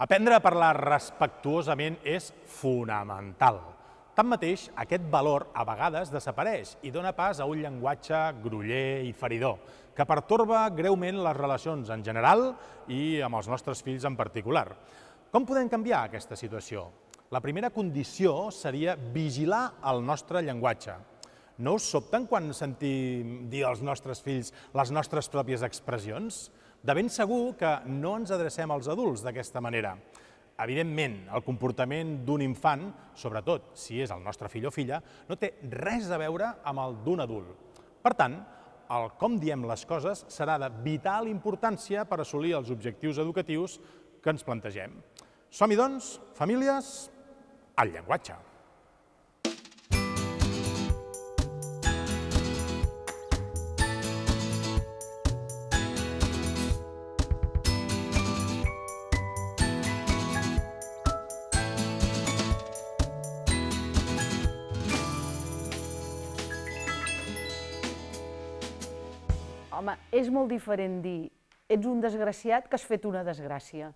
Aprendre a parlar respectuosament és fonamental. Tanmateix, aquest valor a vegades desapareix i dona pas a un llenguatge groller i feridor, que pertorba greument les relacions en general i amb els nostres fills en particular. Com podem canviar aquesta situació? La primera condició seria vigilar el nostre llenguatge. No us sobten quan sentim dir als nostres fills les nostres pròpies expressions? De ben segur que no ens adrecem als adults d'aquesta manera. Evidentment, el comportament d'un infant, sobretot si és el nostre fill o filla, no té res a veure amb el d'un adult. Per tant, el com diem les coses serà de vital importància per assolir els objectius educatius que ens plantegem. Som-hi, doncs, famílies, al llenguatge. és molt diferent dir ets un desgraciat que has fet una desgràcia.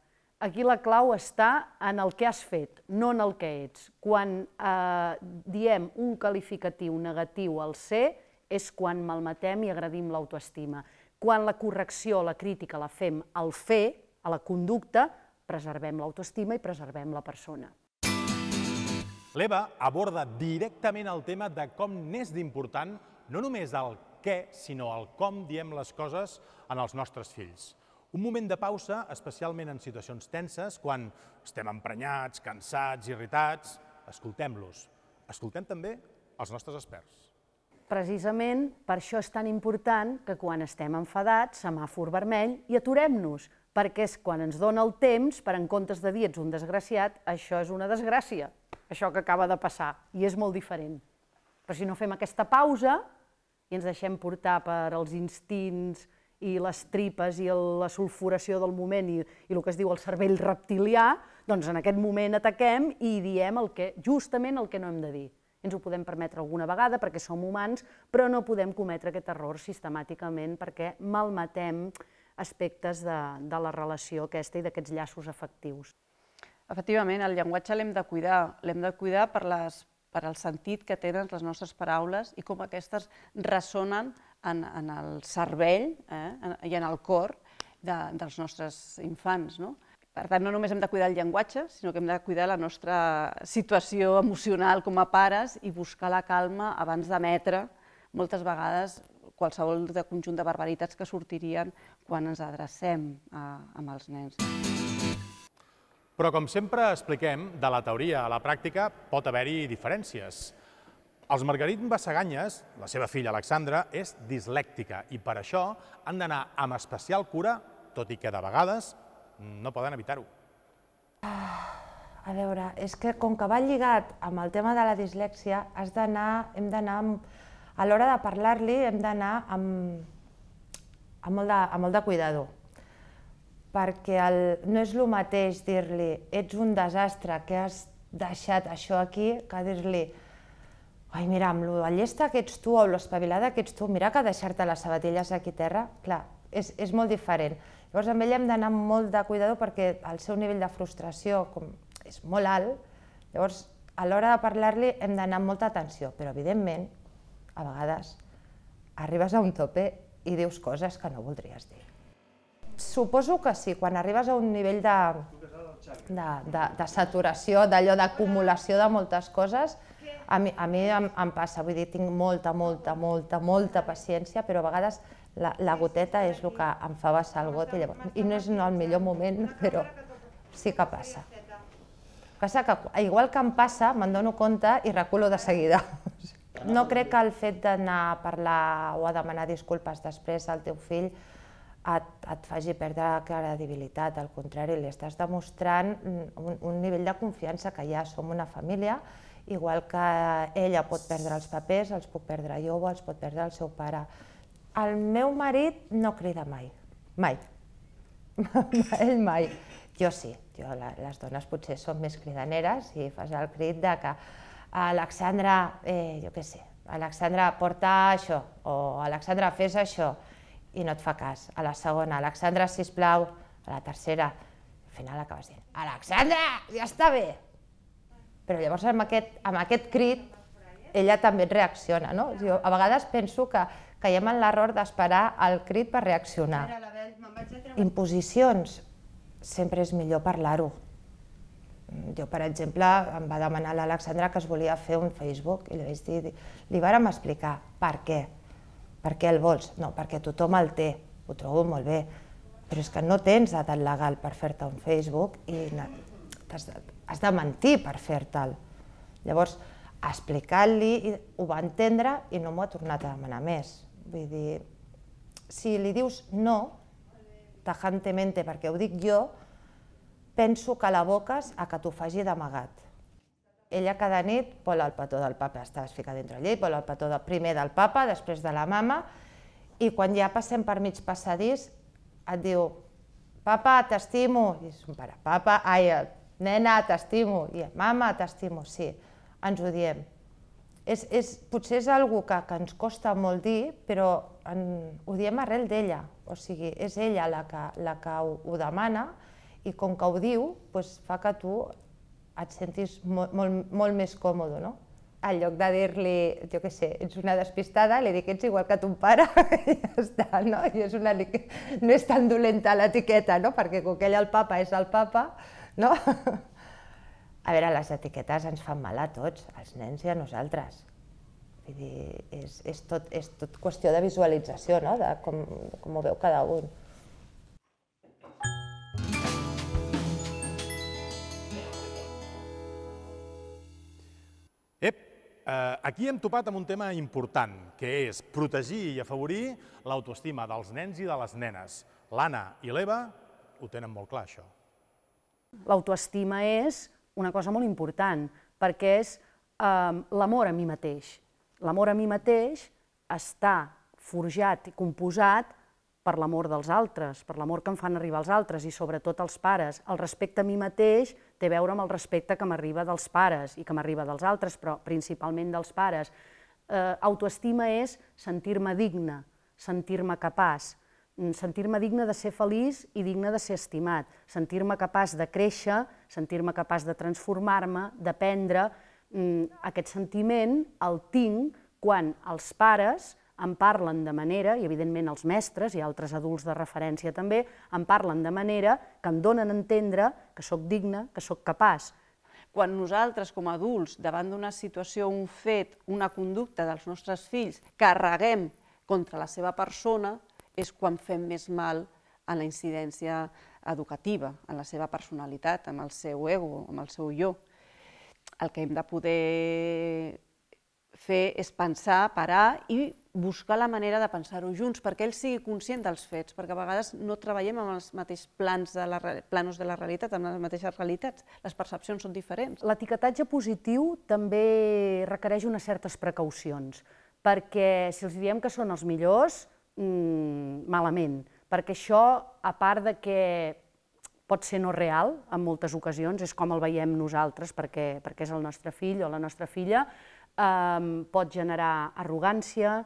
Aquí la clau està en el que has fet, no en el que ets. Quan eh, diem un qualificatiu negatiu al ser, és quan malmetem i agredim l'autoestima. Quan la correcció, la crítica, la fem al fer, a la conducta, preservem l'autoestima i preservem la persona. L'Eva aborda directament el tema de com n'és d'important no només el què, sinó el com diem les coses en els nostres fills. Un moment de pausa, especialment en situacions tenses, quan estem emprenyats, cansats, irritats, escoltem-los. Escoltem també els nostres experts. Precisament per això és tan important que quan estem enfadats, semàfor vermell, i aturem-nos, perquè és quan ens dona el temps, per en comptes de dir ets un desgraciat, això és una desgràcia, això que acaba de passar, i és molt diferent. Però si no fem aquesta pausa, i ens deixem portar per els instints i les tripes i el, la sulfuració del moment i, i el que es diu el cervell reptilià, doncs en aquest moment ataquem i diem el que, justament el que no hem de dir. Ens ho podem permetre alguna vegada perquè som humans, però no podem cometre aquest error sistemàticament perquè malmetem aspectes de, de la relació aquesta i d'aquests llaços afectius. Efectivament, el llenguatge l'hem de cuidar. L'hem de cuidar per les per al sentit que tenen les nostres paraules i com aquestes ressonen en, en el cervell eh, i en el cor de, dels nostres infants. No? Per tant, no només hem de cuidar el llenguatge, sinó que hem de cuidar la nostra situació emocional com a pares i buscar la calma abans d'emetre moltes vegades qualsevol de conjunt de barbaritats que sortirien quan ens adrecem a, eh, amb els nens. Però, com sempre expliquem, de la teoria a la pràctica pot haver-hi diferències. Els Margarit Bassaganyes, la seva filla Alexandra, és dislèctica i per això han d'anar amb especial cura, tot i que de vegades no poden evitar-ho. Ah, a veure, és que com que va lligat amb el tema de la dislèxia, has d'anar, hem d'anar, a l'hora de parlar-li hem d'anar amb, amb, amb molt de cuidador perquè el, no és el mateix dir-li ets un desastre, que has deixat això aquí, que dir-li ai, mira, amb lo llesta que ets tu o l'espavilada que ets tu, mira que deixar-te les sabatilles aquí a terra, clar, és, és molt diferent. Llavors, amb ell hem d'anar amb molt de cuidado perquè el seu nivell de frustració com, és molt alt, llavors, a l'hora de parlar-li hem d'anar amb molta atenció, però evidentment, a vegades, arribes a un tope i dius coses que no voldries dir. Suposo que sí, quan arribes a un nivell de, de, de, de saturació, d'allò d'acumulació de moltes coses, a mi, a mi em, em passa, vull dir, tinc molta, molta, molta, molta paciència, però a vegades la, la goteta és el que em fa baixar el got i, llavors, i no és el millor moment, però sí que passa. Passa que, igual que em passa, me'n dono compte i reculo de seguida. No crec que el fet d'anar a parlar o a demanar disculpes després al teu fill et, et faci perdre credibilitat, al contrari, li estàs demostrant un, un nivell de confiança que ja som una família, igual que ella pot perdre els papers, els puc perdre jo o els pot perdre el seu pare. El meu marit no crida mai, mai, ell mai. Jo sí, jo, la, les dones potser són més cridaneres i fas el crit de que Alexandra, eh, jo què sé, Alexandra porta això, o Alexandra fes això, i no et fa cas. A la segona, Alexandra, si plau. A la tercera, al final acabes dient, Alexandra, ja està bé. Però llavors amb aquest, amb aquest crit, ella també reacciona. No? Jo, a vegades penso que caiem en l'error d'esperar el crit per reaccionar. Imposicions, sempre és millor parlar-ho. Jo, per exemple, em va demanar l'Alexandra que es volia fer un Facebook i li vaig dir, li vàrem explicar per què per què el vols? No, perquè tothom el té, ho trobo molt bé, però és que no tens edat legal per fer-te un Facebook i has de, has de mentir per fer-te'l. Llavors, explicant-li, ho va entendre i no m'ho ha tornat a demanar més. Vull dir, si li dius no, tajantemente perquè ho dic jo, penso que l'aboques a que t'ho faci d'amagat. Ella cada nit vol el petó del papa, està fica dintre allà, vol el petó del, primer del papa, després de la mama, i quan ja passem per mig passadís et diu «Papa, t'estimo!» I son pare «Papa, ai, eh, nena, t'estimo!» I «Mama, t'estimo!» Sí, ens ho diem. És, és, potser és algo que, que ens costa molt dir, però en, ho diem arrel d'ella. O sigui, és ella la que, la que ho, ho demana i com que ho diu, doncs fa que tu et sentis molt, molt, molt més còmode, no? En lloc de dir-li, jo què sé, ets una despistada, li dic, ets igual que ton pare, i ja està, no? I és una, no és tan dolenta l'etiqueta, no? Perquè com que ell el papa és el papa, no? A veure, les etiquetes ens fan mal a tots, als nens i a nosaltres. Vull dir, és, és, tot, és tot qüestió de visualització, no? De com, com ho veu cada un. Eh, aquí hem topat amb un tema important, que és protegir i afavorir l'autoestima dels nens i de les nenes. L'Anna i l'Eva ho tenen molt clar, això. L'autoestima és una cosa molt important, perquè és eh, l'amor a mi mateix. L'amor a mi mateix està forjat i composat per l'amor dels altres, per l'amor que em fan arribar els altres i sobretot els pares. El respecte a mi mateix té a veure amb el respecte que m'arriba dels pares i que m'arriba dels altres, però principalment dels pares. Eh, autoestima és sentir-me digna, sentir-me capaç, mm, sentir-me digna de ser feliç i digna de ser estimat, sentir-me capaç de créixer, sentir-me capaç de transformar-me, d'aprendre. Mm, aquest sentiment el tinc quan els pares en parlen de manera, i evidentment els mestres i altres adults de referència també, en parlen de manera que em donen a entendre que sóc digne, que sóc capaç. Quan nosaltres, com a adults, davant d'una situació, un fet, una conducta dels nostres fills, carreguem contra la seva persona, és quan fem més mal a la incidència educativa, a la seva personalitat, amb el seu ego, amb el seu jo. El que hem de poder fer és pensar, parar i buscar la manera de pensar-ho junts, perquè ell sigui conscient dels fets, perquè a vegades no treballem amb els mateixos plans de la, planos de la realitat, amb les mateixes realitats, les percepcions són diferents. L'etiquetatge positiu també requereix unes certes precaucions, perquè si els diem que són els millors, mmm, malament, perquè això, a part de que pot ser no real en moltes ocasions, és com el veiem nosaltres perquè, perquè és el nostre fill o la nostra filla, eh, pot generar arrogància,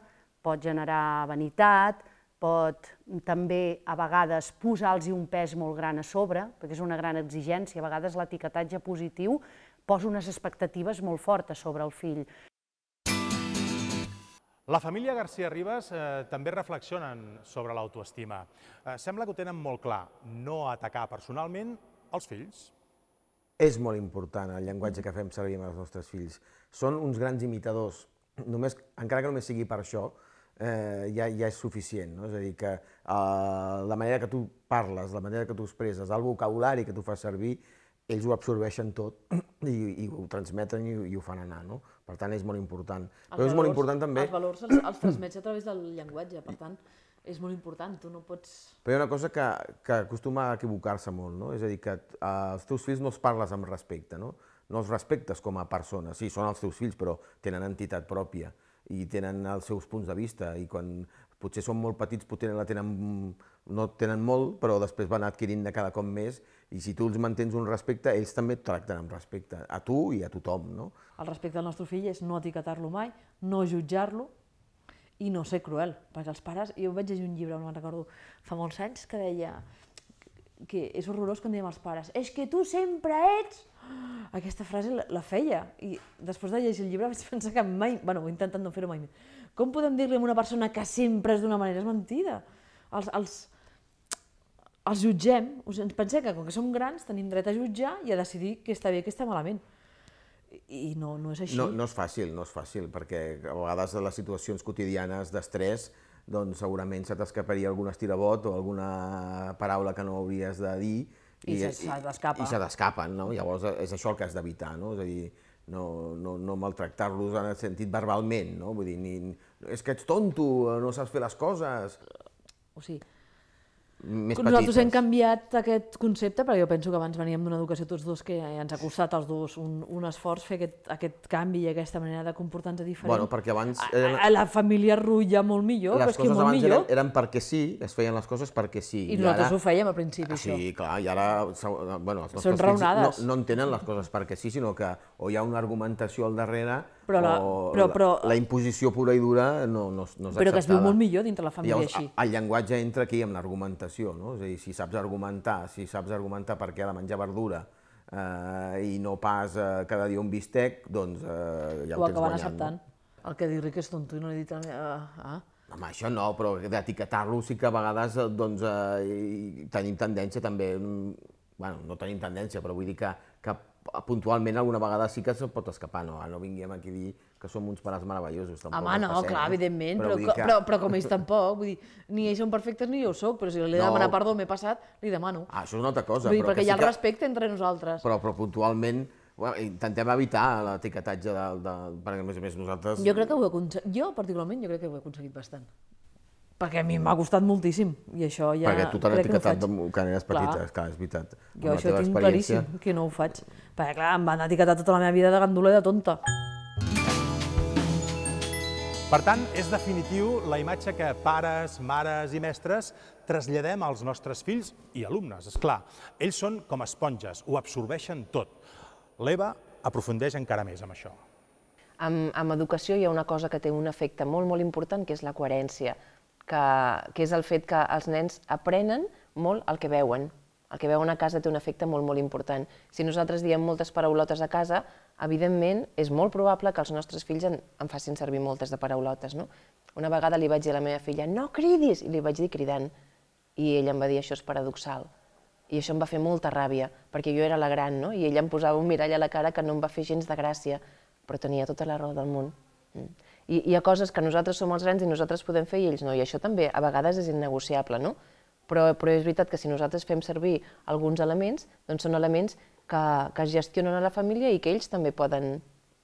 pot generar vanitat, pot també a vegades posar-los un pes molt gran a sobre, perquè és una gran exigència, a vegades l'etiquetatge positiu posa unes expectatives molt fortes sobre el fill. La família García Ribas eh, també reflexionen sobre l'autoestima. Eh, sembla que ho tenen molt clar, no atacar personalment els fills. És molt important el llenguatge que fem servir amb els nostres fills. Són uns grans imitadors, només, encara que només sigui per això, eh, ja, ja és suficient. No? És a dir, que eh, la manera que tu parles, la manera que tu expresses, el vocabulari que tu fas servir, ells ho absorbeixen tot i, i ho transmeten i, i ho fan anar. No? Per tant, és molt important. Els Però valors, és molt important també... Els valors els, els transmets a través del llenguatge, per tant, és molt important, tu no pots... Però hi ha una cosa que, que acostuma a equivocar-se molt, no? És a dir, que als eh, teus fills no els parles amb respecte, no? No els respectes com a persones. Sí, són els teus fills, però tenen entitat pròpia i tenen els seus punts de vista i quan potser són molt petits potser la tenen, no tenen molt, però després van adquirint de cada cop més i si tu els mantens un respecte, ells també et tracten amb respecte, a tu i a tothom. No? El respecte al nostre fill és no etiquetar-lo mai, no jutjar-lo i no ser cruel, perquè els pares, jo vaig llegir un llibre, no me'n recordo, fa molts anys, que deia que és horrorós quan diem als pares, és que tu sempre ets aquesta frase la, la feia. I després de llegir el llibre vaig pensar que mai... bueno, he intentat no fer-ho mai més. Com podem dir-li a una persona que sempre és d'una manera? És mentida. Els, els, els jutgem, ens pensem que com que som grans tenim dret a jutjar i a decidir què està bé i què està malament. I no, no és així. No, no és fàcil, no és fàcil, perquè a vegades les situacions quotidianes d'estrès doncs segurament se t'escaparia algun estirabot o alguna paraula que no hauries de dir i, I se I se t'escapen, no? Llavors eh, és això el que has d'evitar, no? És a dir, no, no, no maltractar-los en el sentit verbalment, no? Vull dir, ni, és que ets tonto, eh, no saps fer les coses... O sigui, més Nosaltres petites. Nosaltres hem canviat aquest concepte, perquè jo penso que abans veníem d'una educació tots dos que ens ha costat als dos un, un esforç fer aquest, aquest canvi i aquesta manera de comportar-nos diferent. Bueno, perquè abans... Eren... A, a la família rutlla molt millor, les coses és que molt millor. Les coses eren perquè sí, es feien les coses perquè sí. I, I nosaltres ara... ho fèiem al principi, ah, això. Sí, clar, i ara... Bueno, els Són raonades. No, no entenen les coses perquè sí, sinó que o hi ha una argumentació al darrere, però la, o però, però, la, la imposició pura i dura no, no, no és acceptada. Però que es viu molt millor dintre la família Llavors, així. El llenguatge entra aquí amb l'argumentació, no? És a dir, si saps argumentar, si saps argumentar per què ha de menjar verdura, eh, i no pas eh, cada dia un bistec, doncs eh, ja ho, ho tens guanyant. acceptant. No? El que diu Rick és tonto i no he dit... Eh, ah. Home, això no, però d'etiquetar-lo sí que a vegades eh, doncs, eh, tenim tendència també... Mm, bueno, no tenim tendència, però vull dir que puntualment alguna vegada sí que se'n pot escapar, no, no vinguem aquí a dir que som uns pares meravellosos. Tampoc Home, no, passem, clar, eh? evidentment, però, però, que... però, però com ells tampoc, vull dir, ni ells són perfectes ni jo ho soc, però si li he de no. demanar perdó, m'he passat, li demano. Ah, això és una altra cosa. Vull dir, però perquè hi ha sí que... el respecte entre nosaltres. Però, però puntualment, bueno, intentem evitar l'etiquetatge de, de, perquè a més a més nosaltres... Jo crec que ho he aconseguit, jo particularment jo crec que ho he aconseguit bastant perquè a mi m'ha costat moltíssim, i això ja... Perquè tu t'han etiquetat no de, quan eres petita, clar. clar, és veritat. Jo això tinc claríssim, que no ho faig. Perquè, clar, em van etiquetar tota la meva vida de gandula i de tonta. Per tant, és definitiu la imatge que pares, mares i mestres traslladem als nostres fills i alumnes, és clar. Ells són com esponges, ho absorbeixen tot. L'Eva aprofundeix encara més amb això. Amb, amb educació hi ha una cosa que té un efecte molt, molt important, que és la coherència que, que és el fet que els nens aprenen molt el que veuen. El que veuen a casa té un efecte molt, molt important. Si nosaltres diem moltes paraulotes a casa, evidentment és molt probable que els nostres fills en, en facin servir moltes de paraulotes. No? Una vegada li vaig dir a la meva filla, no cridis, i li vaig dir cridant. I ella em va dir, això és paradoxal. I això em va fer molta ràbia, perquè jo era la gran, no? i ella em posava un mirall a la cara que no em va fer gens de gràcia, però tenia tota la raó del món. Mm. I hi ha coses que nosaltres som els grans i nosaltres podem fer i ells no, i això també a vegades és innegociable, no? Però, però és veritat que si nosaltres fem servir alguns elements, doncs són elements que, que es gestionen a la família i que ells també poden,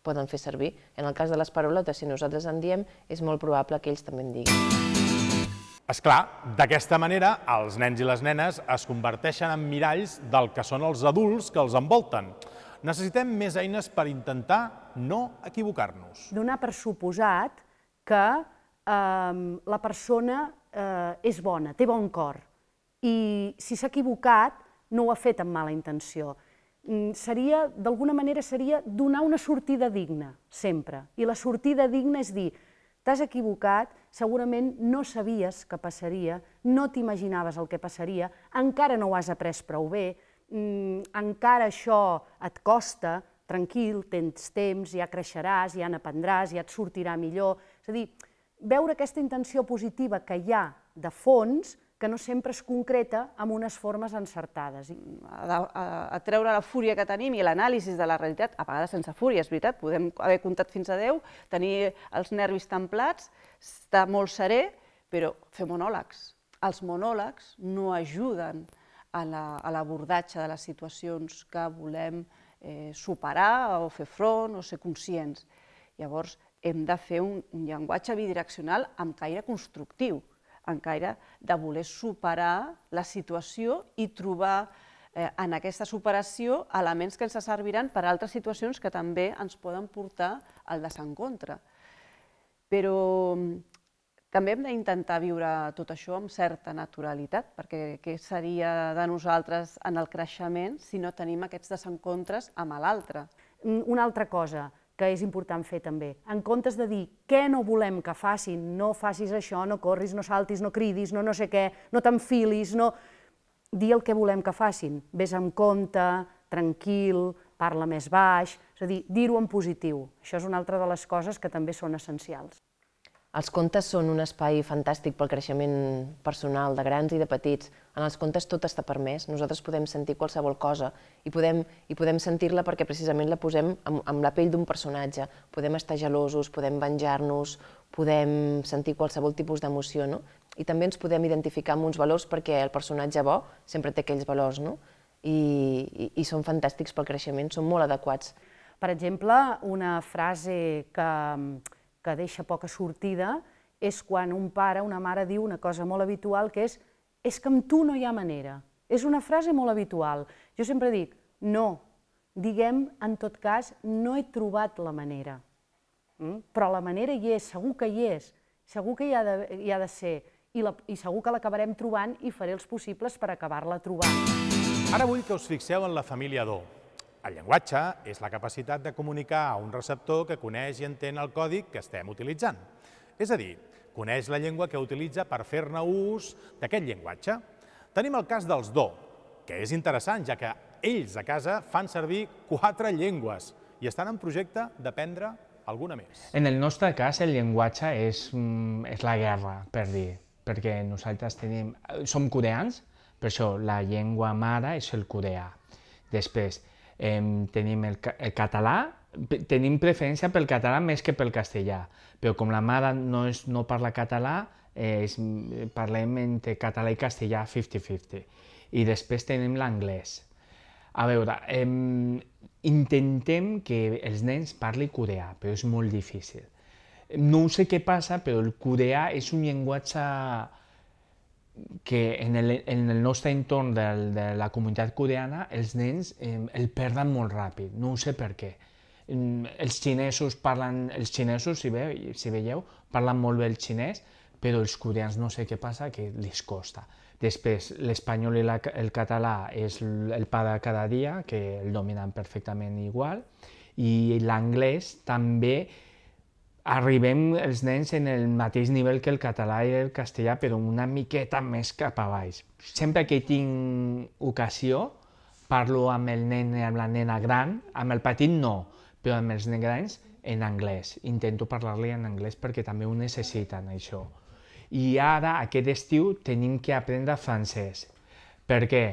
poden fer servir. En el cas de les paraulotes, si nosaltres en diem, és molt probable que ells també en diguin. És clar, d'aquesta manera els nens i les nenes es converteixen en miralls del que són els adults que els envolten. Necessitem més eines per intentar no equivocar-nos. Donar per suposat que ehm, la persona eh, és bona, té bon cor, i si s'ha equivocat no ho ha fet amb mala intenció. Mm, seria, d'alguna manera, seria donar una sortida digna, sempre. I la sortida digna és dir, t'has equivocat, segurament no sabies que passaria, no t'imaginaves el que passaria, encara no ho has après prou bé, mm, encara això et costa, tranquil, tens temps, ja creixeràs, ja n'aprendràs, ja et sortirà millor. És a dir, veure aquesta intenció positiva que hi ha de fons, que no sempre es concreta amb unes formes encertades. A, a, a treure la fúria que tenim i l'anàlisi de la realitat, a vegades sense fúria, és veritat, podem haver comptat fins a 10, tenir els nervis templats, estar molt serè, però fer monòlegs. Els monòlegs no ajuden a l'abordatge la, de les situacions que volem eh, superar o fer front o ser conscients. Llavors, hem de fer un, un llenguatge bidireccional amb caire constructiu, amb caire de voler superar la situació i trobar eh, en aquesta superació elements que ens serviran per a altres situacions que també ens poden portar al desencontre. Però també hem d'intentar viure tot això amb certa naturalitat, perquè què seria de nosaltres en el creixement si no tenim aquests desencontres amb l'altre? Mm, una altra cosa que és important fer també, en comptes de dir què no volem que facin, no facis això, no corris, no saltis, no cridis, no no sé què, no t'enfilis, no... Dir el que volem que facin, vés amb compte, tranquil, parla més baix, és a dir, dir-ho en positiu. Això és una altra de les coses que també són essencials. Els contes són un espai fantàstic pel creixement personal de grans i de petits. En els contes tot està permès, nosaltres podem sentir qualsevol cosa i podem, i podem sentir-la perquè precisament la posem amb, amb la pell d'un personatge. Podem estar gelosos, podem venjar-nos, podem sentir qualsevol tipus d'emoció, no? I també ens podem identificar amb uns valors perquè el personatge bo sempre té aquells valors, no? I, i, i són fantàstics pel creixement, són molt adequats. Per exemple, una frase que, que deixa poca sortida és quan un pare, una mare diu una cosa molt habitual que és és que amb tu no hi ha manera. És una frase molt habitual. Jo sempre dic, no, diguem, en tot cas, no he trobat la manera. Mm? Però la manera hi és, segur que hi és, segur que hi ha de, hi ha de ser, i, la, i segur que l'acabarem trobant i faré els possibles per acabar-la trobant. Ara vull que us fixeu en la família Dó. El llenguatge és la capacitat de comunicar a un receptor que coneix i entén el còdic que estem utilitzant. És a dir, coneix la llengua que utilitza per fer-ne ús d'aquest llenguatge. Tenim el cas dels do, que és interessant, ja que ells a casa fan servir quatre llengües i estan en projecte d'aprendre alguna més. En el nostre cas, el llenguatge és, mm, és la guerra, per dir, perquè nosaltres tenim, som coreans, per això la llengua mare és el coreà. Després, eh, tenim el, el català, tenim preferència pel català més que pel castellà, però com la mare no, és, no parla català, eh, és, eh, parlem entre català i castellà 50-50. I després tenim l'anglès. A veure, eh, intentem que els nens parli coreà, però és molt difícil. No sé què passa, però el coreà és un llenguatge que en el, en el nostre entorn de, de la comunitat coreana els nens eh, el perden molt ràpid, no ho sé per què. Els xinesos parlen, els xinesos, si, ve, si veieu, parlen molt bé el xinès, però els coreans no sé què passa, que les costa. Després, l'espanyol i la, el català és el pa de cada dia, que el dominen perfectament igual, i l'anglès també arribem els nens en el mateix nivell que el català i el castellà, però una miqueta més cap a baix. Sempre que tinc ocasió, parlo amb el nen i amb la nena gran, amb el petit no, però amb els nens grans en anglès. Intento parlar-li en anglès perquè també ho necessiten, això. I ara, aquest estiu, tenim que aprendre francès. Per què?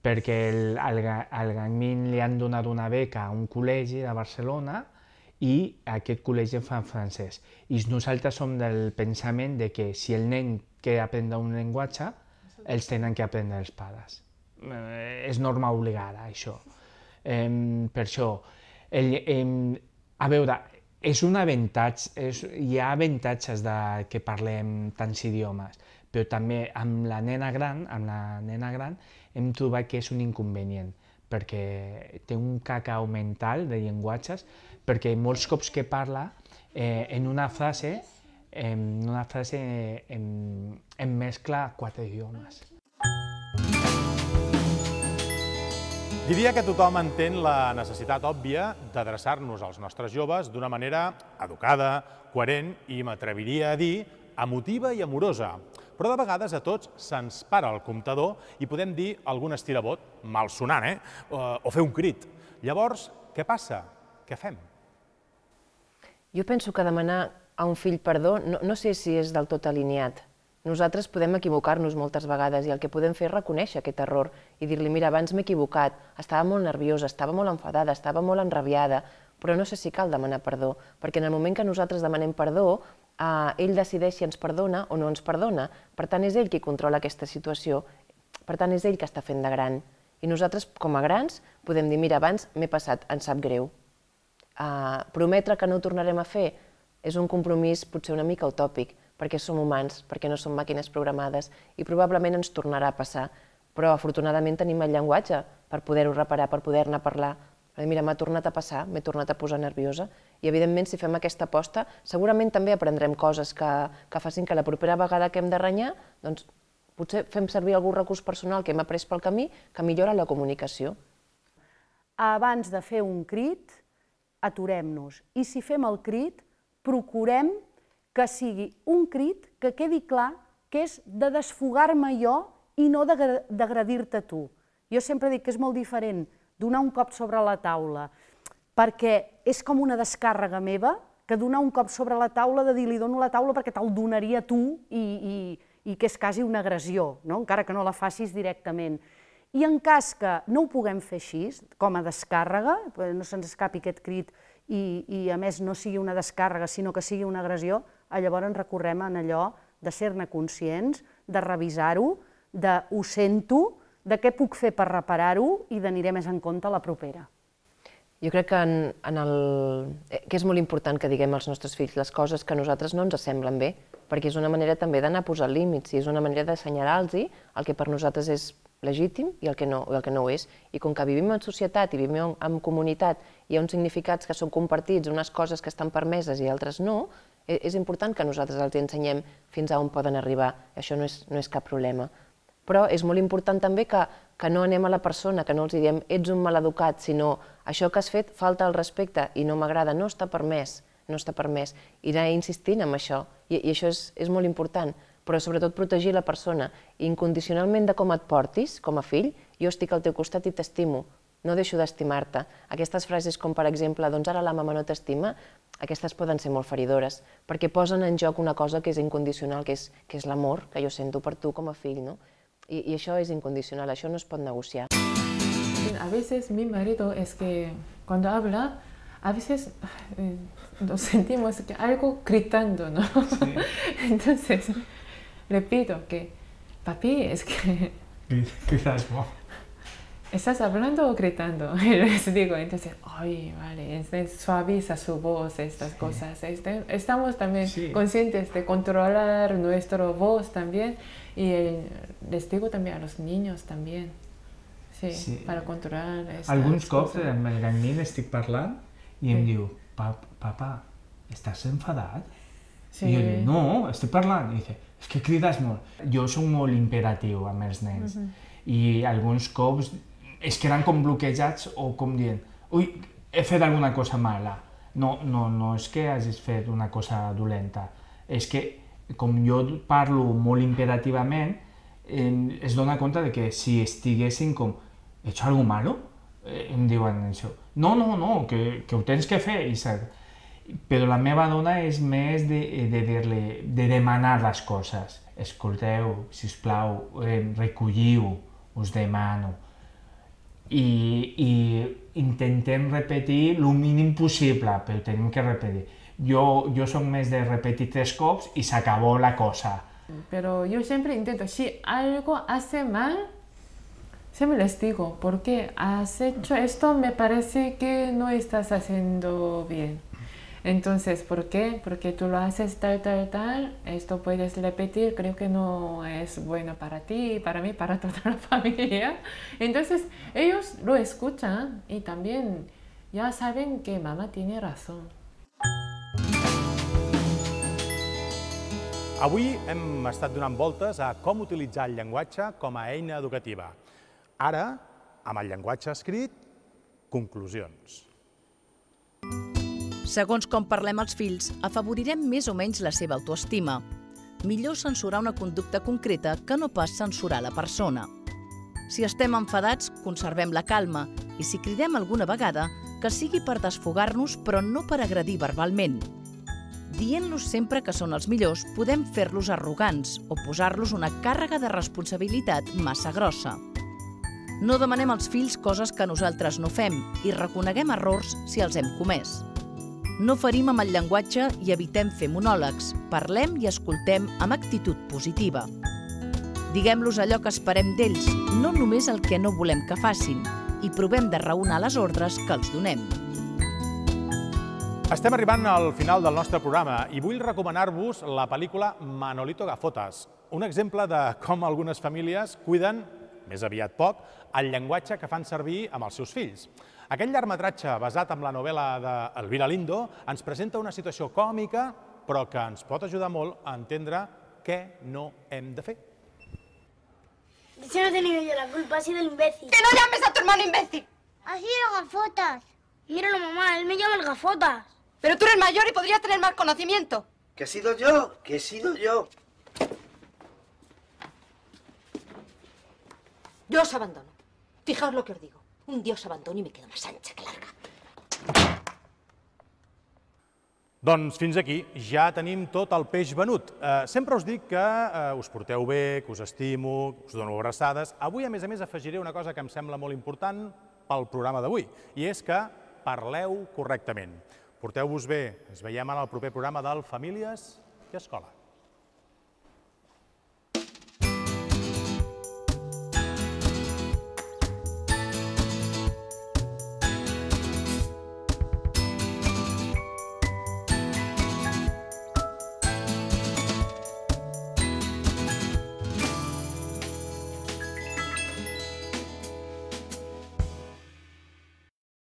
Perquè el, el, el Gangmin li han donat una beca a un col·legi de Barcelona, i aquest col·legi en fa francès. I nosaltres som del pensament de que si el nen que aprendre un llenguatge, els tenen que aprendre els pares. Eh, és norma obligada, això. Eh, per això, el, eh, a veure, és un avantatge, és, hi ha avantatges de que parlem tants idiomes, però també amb la nena gran, amb la nena gran, hem trobat que és un inconvenient, perquè té un cacau mental de llenguatges perquè molts cops que parla eh, en una frase en una frase en, en mescla quatre idiomes. Diria que tothom entén la necessitat òbvia d'adreçar-nos als nostres joves d'una manera educada, coherent i, m'atreviria a dir, emotiva i amorosa. Però de vegades a tots se'ns para el comptador i podem dir algun estirabot, mal sonant, eh? o fer un crit. Llavors, què passa? Què fem? Jo penso que demanar a un fill perdó no, no sé si és del tot alineat. Nosaltres podem equivocar-nos moltes vegades i el que podem fer és reconèixer aquest error i dir-li, mira, abans m'he equivocat, estava molt nerviosa, estava molt enfadada, estava molt enrabiada, però no sé si cal demanar perdó, perquè en el moment que nosaltres demanem perdó, eh, ell decideix si ens perdona o no ens perdona. Per tant, és ell qui controla aquesta situació, per tant, és ell que està fent de gran. I nosaltres, com a grans, podem dir, mira, abans m'he passat, em sap greu eh, prometre que no ho tornarem a fer és un compromís potser una mica utòpic, perquè som humans, perquè no som màquines programades i probablement ens tornarà a passar, però afortunadament tenim el llenguatge per poder-ho reparar, per poder-ne parlar. Mira, m'ha tornat a passar, m'he tornat a posar nerviosa i evidentment si fem aquesta aposta segurament també aprendrem coses que, que facin que la propera vegada que hem de renyar doncs, potser fem servir algun recurs personal que hem après pel camí que millora la comunicació. Abans de fer un crit, aturem-nos. I si fem el crit, procurem que sigui un crit que quedi clar que és de desfogar-me jo i no dagradir te tu. Jo sempre dic que és molt diferent donar un cop sobre la taula, perquè és com una descàrrega meva, que donar un cop sobre la taula de dir li dono la taula perquè te'l donaria tu i, i, i que és quasi una agressió, no? encara que no la facis directament. I en cas que no ho puguem fer així, com a descàrrega, no se'ns escapi aquest crit i, i a més no sigui una descàrrega, sinó que sigui una agressió, llavors ens recorrem en allò de ser-ne conscients, de revisar-ho, de ho sento, de què puc fer per reparar-ho i d'aniré més en compte a la propera. Jo crec que, en, en el, eh, que és molt important que diguem als nostres fills les coses que a nosaltres no ens semblen bé, perquè és una manera també d'anar a posar límits i és una manera d'assenyalar-los el que per nosaltres és legítim i el que no, el que no ho és. I com que vivim en societat i vivim en, en comunitat, hi ha uns significats que són compartits, unes coses que estan permeses i altres no, és, e, és important que nosaltres els ensenyem fins a on poden arribar. Això no és, no és cap problema. Però és molt important també que, que no anem a la persona, que no els diem ets un maleducat, sinó això que has fet falta al respecte i no m'agrada, no està permès, no està permès. I anar insistint en això, i, i això és, és molt important però sobretot protegir la persona. Incondicionalment de com et portis, com a fill, jo estic al teu costat i t'estimo, no deixo d'estimar-te. Aquestes frases com, per exemple, doncs ara la mama no t'estima, aquestes poden ser molt feridores, perquè posen en joc una cosa que és incondicional, que és, que és l'amor que jo sento per tu com a fill, no? I, I això és incondicional, això no es pot negociar. A veces mi marido es que cuando habla, a veces eh, nos sentimos que algo gritando, ¿no? Sí. Entonces, repito que, papi, es que... Quizás ¿Estás hablando o gritando? Y les digo, entonces, ay, vale, suaviza su voz, estas cosas. Este, estamos también conscientes de controlar nuestro voz también. Y les digo también a los niños también, sí, para controlar algunos cops me dan el estoy parlando y él em sí. papá, Pap, papá Y no, estoy parlando dice, és que crides molt. Jo sóc molt imperatiu amb els nens mm -hmm. i alguns cops es queden com bloquejats o com dient ui, he fet alguna cosa mala. No, no, no és que hagis fet una cosa dolenta, és que com jo parlo molt imperativament, eh, es dona compte de que si estiguessin com he hecho algo malo, eh, em diuen això. No, no, no, que, que ho tens que fer. I, saps? però la meva dona és més de, eh, de dir-li, de demanar les coses. Escolteu, si us plau, recolliu, us demano. I, i intentem repetir el mínim possible, però tenim que repetir. Jo, jo sóc més de repetir tres cops i s'acabó la cosa. Però jo sempre intento, si algo hace mal, siempre les digo, porque has hecho esto, me parece que no estás haciendo bien. Entonces, ¿por qué? Porque tú lo haces tal, tal, tal, esto puedes repetir, creo que no es bueno para ti, para mí, para toda la familia. Entonces, ellos lo escuchan y también ya saben que mamá tiene razón. Avui hemos estado donant vueltas a cómo utilizar el llenguatge como a eina educativa. Ahora, amb el llenguatge escrit, conclusiones. Segons com parlem els fills, afavorirem més o menys la seva autoestima. Millor censurar una conducta concreta que no pas censurar la persona. Si estem enfadats, conservem la calma i si cridem alguna vegada, que sigui per desfogar-nos però no per agredir verbalment. Dient-los sempre que són els millors, podem fer-los arrogants o posar-los una càrrega de responsabilitat massa grossa. No demanem als fills coses que nosaltres no fem i reconeguem errors si els hem comès. No ferim amb el llenguatge i evitem fer monòlegs. Parlem i escoltem amb actitud positiva. Diguem-los allò que esperem d'ells, no només el que no volem que facin, i provem de raonar les ordres que els donem. Estem arribant al final del nostre programa i vull recomanar-vos la pel·lícula Manolito Gafotas, un exemple de com algunes famílies cuiden, més aviat poc, el llenguatge que fan servir amb els seus fills. Aquella llargmetratge, basat en la novela de d'Elvira Lindo, ens presenta una situació còmica, però que ens pot ajudar molt a entendre què no hem de fer. Si no he la culpa, ha sido el imbécil. ¡Que no llames a tu hermano imbécil! Ha sido gafotas. Míralo, mamá, él me llama el gafotas. Pero tú eres mayor y podrías tener más conocimiento. ¿Qué he sido yo? ¿Qué he sido yo? Yo os abandono. Fijaos lo que os digo. Un dios abandono i me quedo més anxa que larga. Doncs fins aquí ja tenim tot el peix venut. Eh, sempre us dic que eh, us porteu bé, que us estimo, que us dono abraçades. Avui, a més a més, afegiré una cosa que em sembla molt important pel programa d'avui, i és que parleu correctament. Porteu-vos bé. Ens veiem en el proper programa del Famílies i Escola.